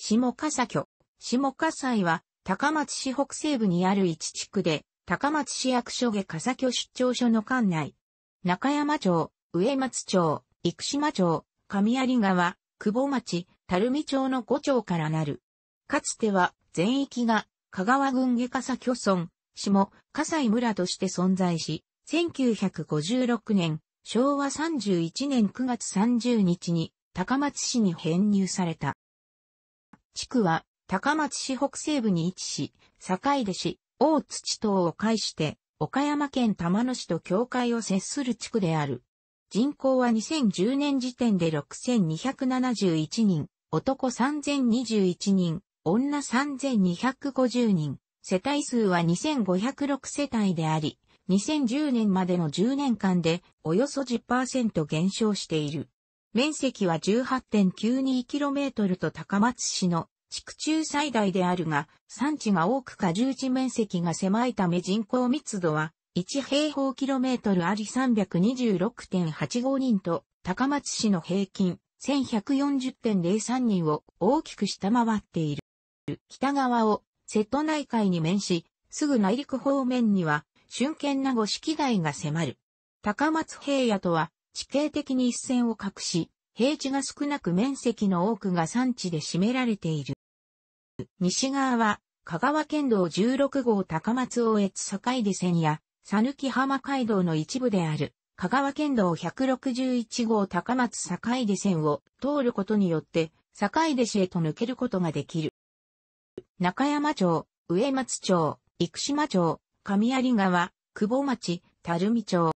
下笠巨、下笠井は、高松市北西部にある一地区で、高松市役所下笠巨出張所の管内。中山町、上松町、生島町、上有川、久保町、垂水町の5町からなる。かつては、全域が、香川郡下笠巨村、下、笠井村として存在し、1956年、昭和31年9月30日に、高松市に編入された。地区は、高松市北西部に位置し、坂出市、大土等を介して、岡山県玉野市と境界を接する地区である。人口は2010年時点で6271人、男3021人、女3250人、世帯数は2506世帯であり、2010年までの10年間でおよそ10%減少している。面積は 18.92km と高松市の地区中最大であるが、産地が多くか重地面積が狭いため人口密度は1平方キロメートルあり326.85人と高松市の平均1140.03人を大きく下回っている。北側を瀬戸内海に面し、すぐ内陸方面には、春堅名護式台が迫る。高松平野とは、地形的に一線を画し、平地が少なく面積の多くが山地で占められている。西側は、香川県道16号高松大越境出線や、さぬき浜街道の一部である、香川県道161号高松境出線を通ることによって、境出市へと抜けることができる。中山町、上松町、生島町、上有川、久保町、垂水町、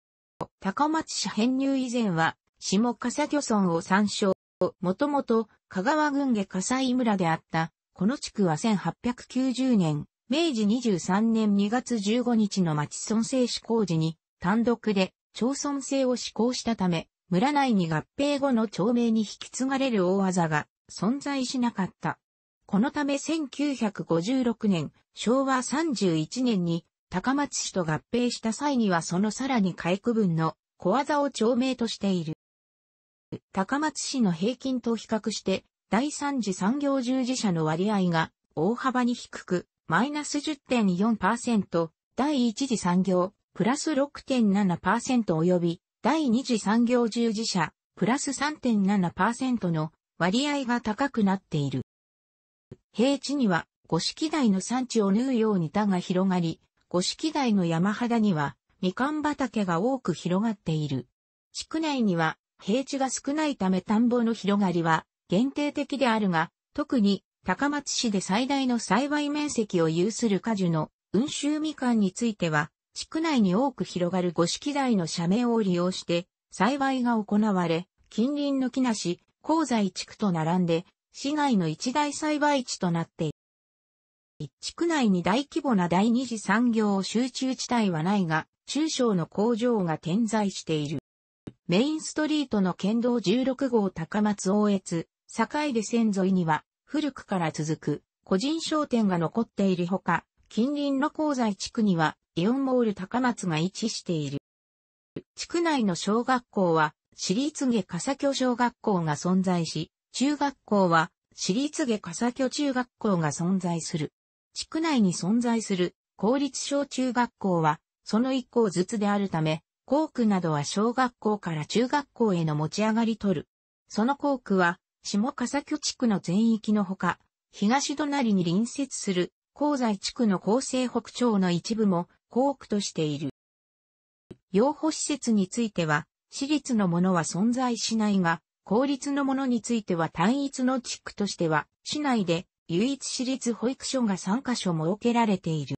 高松市編入以前は、下笠漁村を参照。もともと、香川郡下笠井村であった、この地区は1890年、明治23年2月15日の町村制施行時に、単独で町村制を施行したため、村内に合併後の町名に引き継がれる大技が存在しなかった。このため1956年、昭和31年に高松市と合併した際にはそのさらに下区分の小技を町名としている。高松市の平均と比較して、第三次産業従事者の割合が大幅に低く、マイナス10.4%、第一次産業、プラス6.7%及び、第二次産業従事者、プラス3.7%の割合が高くなっている。平地には、五色台の産地を縫うように田が広がり、五色台の山肌には、みかん畑が多く広がっている。地区内には、平地が少ないため田んぼの広がりは、限定的であるが、特に、高松市で最大の栽培面積を有する果樹の、温州みかんについては、地区内に多く広がる五色台の斜面を利用して、栽培が行われ、近隣の木梨、鉱材地区と並んで、市内の一大栽培地となっている。一地区内に大規模な第二次産業集中地帯はないが、中小の工場が点在している。メインストリートの県道16号高松大越、境で線沿いには、古くから続く、個人商店が残っているほか、近隣の鉱材地区には、イオンモール高松が位置している。地区内の小学校は、私立下笠居小学校が存在し、中学校は、私立下笠居中学校が存在する。地区内に存在する公立小中学校は、その一校ずつであるため、校区などは小学校から中学校への持ち上がり取る。その校区は、下笠居地区の全域のほか、東隣に隣接する、東西地区の厚生北町の一部も、校区としている。養護施設については、私立のものは存在しないが、公立のものについては単一の地区としては、市内で唯一私立保育所が3カ所設けられている。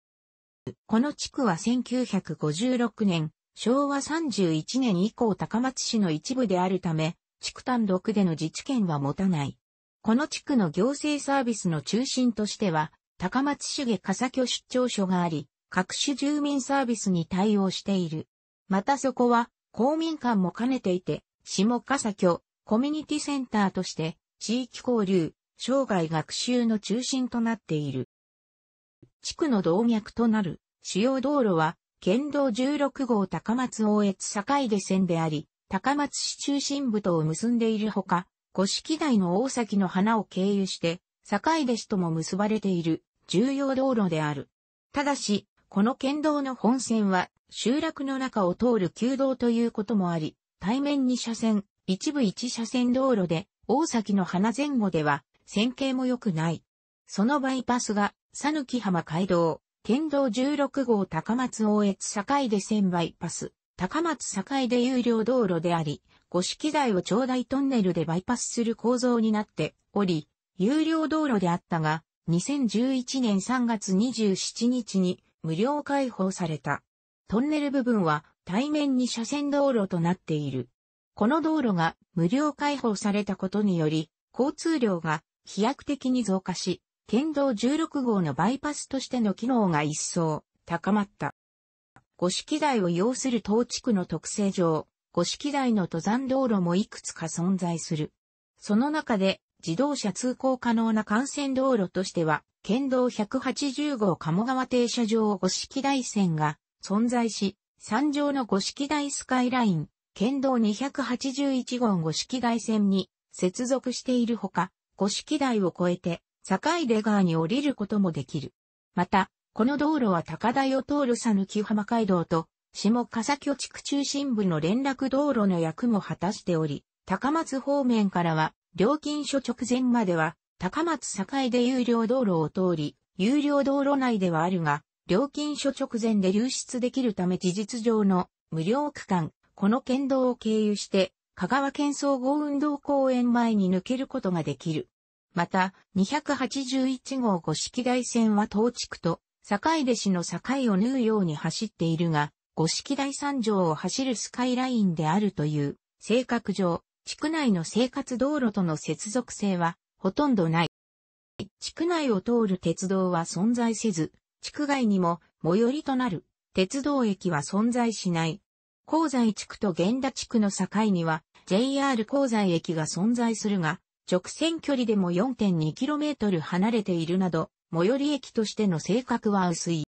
この地区は1956年、昭和31年以降高松市の一部であるため、地区単独での自治権は持たない。この地区の行政サービスの中心としては、高松市下笠居出張所があり、各種住民サービスに対応している。またそこは、公民館も兼ねていて、下笠居、コミュニティセンターとして、地域交流、生涯学習の中心となっている。地区の動脈となる主要道路は、県道16号高松大越境出線であり、高松市中心部とを結んでいるほか、五色台の大崎の花を経由して、堺出市とも結ばれている重要道路である。ただし、この県道の本線は集落の中を通る旧道ということもあり、対面2車線、一部1車線道路で、大崎の花前後では線形も良くない。そのバイパスが、ぬき浜街道、県道16号高松大越境で線バイパス、高松境で有料道路であり、五式台を長大トンネルでバイパスする構造になっており、有料道路であったが、2011年3月27日に無料開放された。トンネル部分は対面に車線道路となっている。この道路が無料開放されたことにより、交通量が飛躍的に増加し、県道16号のバイパスとしての機能が一層高まった。五色台を要する当地区の特性上、五色台の登山道路もいくつか存在する。その中で自動車通行可能な幹線道路としては、県道180号鴨川停車場五色台線が存在し、山上の五色台スカイライン、県道281号五色台線に接続しているほか、五式台を越えて、境出川に降りることもできる。また、この道路は高台を通る佐抜浜街道と、下笠巨地区中心部の連絡道路の役も果たしており、高松方面からは、料金所直前までは、高松境で有料道路を通り、有料道路内ではあるが、料金所直前で流出できるため事実上の無料区間、この県道を経由して香川県総合運動公園前に抜けることができる。また、281号五色台線は東地区と、境出市の境を縫うように走っているが、五色台山条を走るスカイラインであるという、性格上、地区内の生活道路との接続性は、ほとんどない。地区内を通る鉄道は存在せず、地区外にも最寄りとなる鉄道駅は存在しない。鉱西地区と源田地区の境には JR 鉱西駅が存在するが、直線距離でも 4.2km 離れているなど、最寄り駅としての性格は薄い。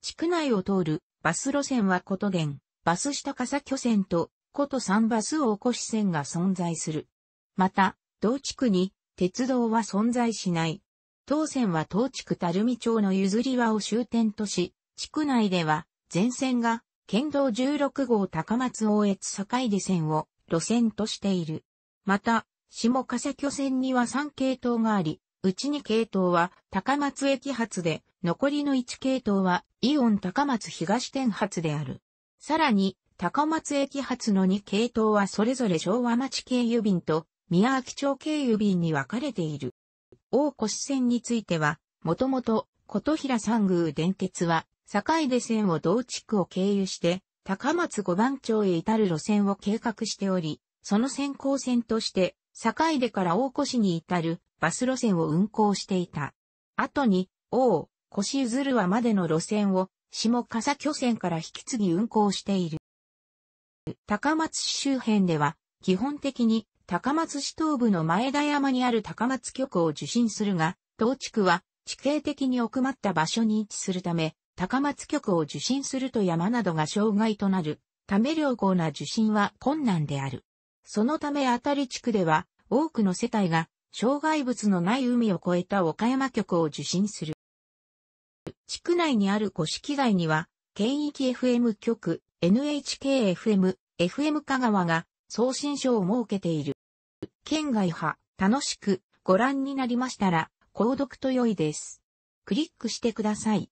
地区内を通るバス路線はこと源、バス下笠巨線と、こと3バス大越線が存在する。また、同地区に鉄道は存在しない。当線は当地区垂水町の譲り輪を終点とし、地区内では全線が県道16号高松大越坂出線を路線としている。また、下笠巨線には3系統があり、うち2系統は高松駅発で、残りの1系統はイオン高松東店発である。さらに、高松駅発の2系統はそれぞれ昭和町経由便と宮秋町経由便に分かれている。大越線については、もともと琴平三宮電鉄は境出線を同地区を経由して、高松五番町へ至る路線を計画しており、その先行線として、境出から大越に至るバス路線を運行していた。後に、大、越鶴和までの路線を、下笠巨線から引き継ぎ運行している。高松市周辺では、基本的に高松市東部の前田山にある高松局を受信するが、同地区は地形的に奥まった場所に位置するため、高松局を受信すると山などが障害となる、ため良好な受信は困難である。そのため当たり地区では、多くの世帯が、障害物のない海を越えた岡山局を受信する。地区内にある古式街には、県域 FM 局、NHKFM、FM 香川が送信所を設けている。県外派、楽しくご覧になりましたら、購読と良いです。クリックしてください。